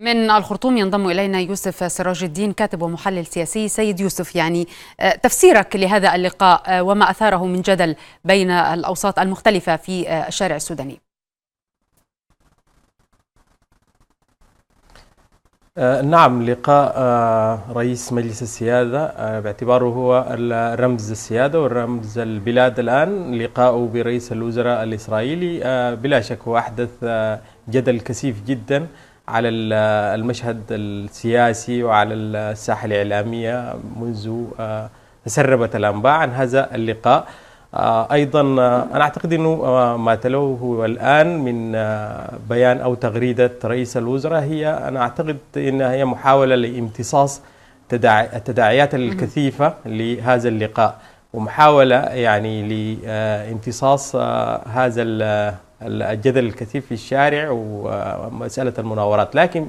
من الخرطوم ينضم الينا يوسف سراج الدين كاتب ومحلل سياسي سيد يوسف يعني آه، تفسيرك لهذا اللقاء آه، وما اثاره من جدل بين الاوساط المختلفه في آه، الشارع السوداني نعم لقاء رئيس مجلس السيادة باعتباره هو رمز السيادة والرمز البلاد الآن لقاءه برئيس الوزراء الإسرائيلي بلا شك هو أحدث جدل كثيف جداً على المشهد السياسي وعلى الساحة الإعلامية منذ تسربت آه، الأنباء عن هذا اللقاء آه، أيضا آه، أنا أعتقد أنه ما تلوه الآن من بيان أو تغريدة رئيس الوزراء هي أنا أعتقد أنها هي محاولة لامتصاص التداعيات الكثيفة لهذا اللقاء ومحاولة يعني لامتصاص هذا الجدل الكثيف في الشارع ومسألة المناورات لكن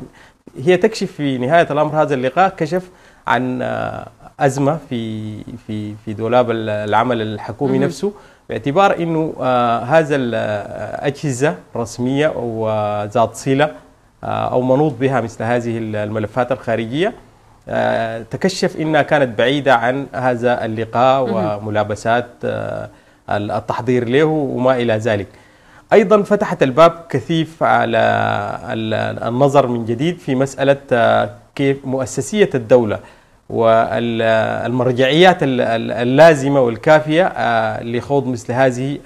هي تكشف في نهاية الأمر هذا اللقاء كشف عن أزمة في في في دولاب العمل الحكومي نفسه باعتبار أنه آه، هذا الأجهزة آه، رسمية وذات صلة آه، أو منوط بها مثل هذه الملفات الخارجية تكشف انها كانت بعيده عن هذا اللقاء وملابسات التحضير له وما الى ذلك. ايضا فتحت الباب كثيف على النظر من جديد في مساله آه، كيف مؤسسيه الدوله والمرجعيات آه، اللازمه والكافيه آه، لخوض مثل هذه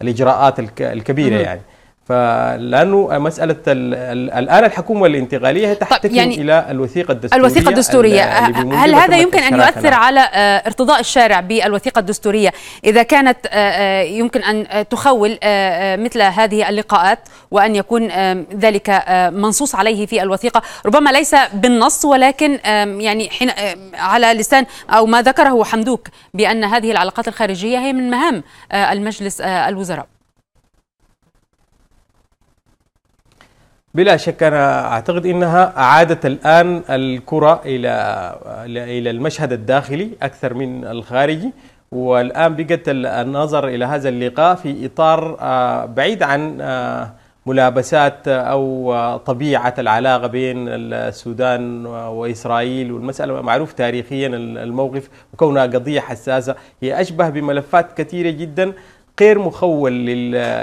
الاجراءات الكبيره يعني فلانه مساله الان الحكومه الانتقاليه هي تحتكم طيب، يعني الى الوثيقه الدستوريه الوثيقه الدستوريه هل هذا يمكن ان يؤثر على آه، ارتضاء الشارع بالوثيقه الدستوريه اذا كانت آه، آه، يمكن ان تخول مثل هذه اللقاءات وان يكون ذلك منصوص عليه في الوثيقه ربما ليس بالنص ولكن يعني حين على لسان او ما ذكره حمدوك بان هذه العلاقات الخارجيه هي من مهام المجلس الوزراء بلا شك انا اعتقد انها اعادت الان الكره الى الى المشهد الداخلي اكثر من الخارجي والان بقت النظر الى هذا اللقاء في اطار آه، بعيد عن آه، ملابسات او آه، طبيعه العلاقه بين السودان واسرائيل والمساله معروف تاريخيا الموقف وكونها قضيه حساسه هي اشبه بملفات كثيره جدا غير مخول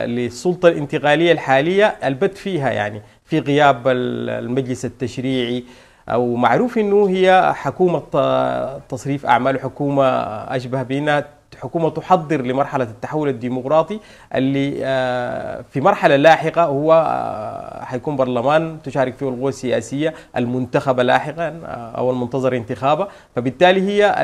للسلطة الانتقالية الحالية البت فيها يعني في غياب المجلس التشريعي او معروف انه هي حكومه تصريف اعمال حكومه اشبه بانها حكومه تحضر لمرحله التحول الديمقراطي اللي آه، في مرحله لاحقه هو آه، حيكون برلمان تشارك فيه القوى السياسيه المنتخبه لاحقا آه، او المنتظر انتخابها فبالتالي هي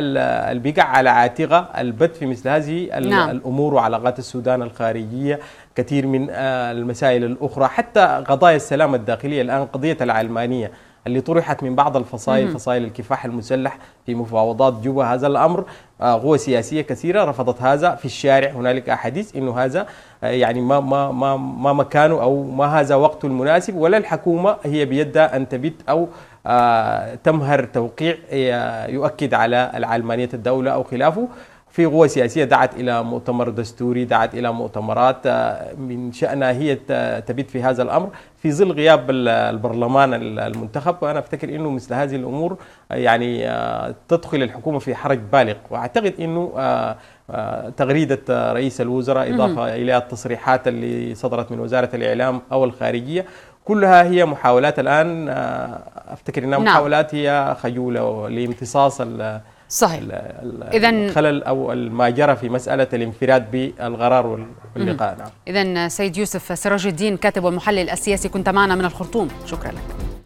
البقع على عاتقها البت في مثل هذه نعم. الامور وعلاقات السودان الخارجيه كثير من المسائل الاخرى حتى قضايا السلام الداخليه الان قضيه العلمانيه اللي طرحت من بعض الفصائل فصائل الكفاح المسلح في مفاوضات جوبا هذا الأمر آه، قوى سياسية كثيرة رفضت هذا في الشارع هنالك أحاديث أنه هذا آه، يعني ما, ما, ما, ما مكانه أو ما هذا وقته المناسب ولا الحكومة هي بيدها أن تبت أو آه، تمهر توقيع يؤكد على العلمانية الدولة أو خلافه في قوى سياسية دعت إلى مؤتمر دستوري دعت إلى مؤتمرات آه، من شأنها هي آه، تبيت في هذا الأمر في ظل غياب البرلمان المنتخب وأنا أفتكر أنه مثل هذه الأمور آه، يعني تدخل الحكومة في حرج بالغ وأعتقد أنه تغريدة رئيس الوزراء إضافة إلى التصريحات اللي صدرت من وزارة الإعلام أو الخارجية كلها هي محاولات الآن أفتكر أنها نعم. محاولات هي خجولة لامتصاص صحيح اذا الخلل او ما جرى في مساله الانفراد بالغرار واللقاء نعم اذا سيد يوسف سراج الدين كاتب والمحلل السياسي كنت معنا من الخرطوم شكرا لك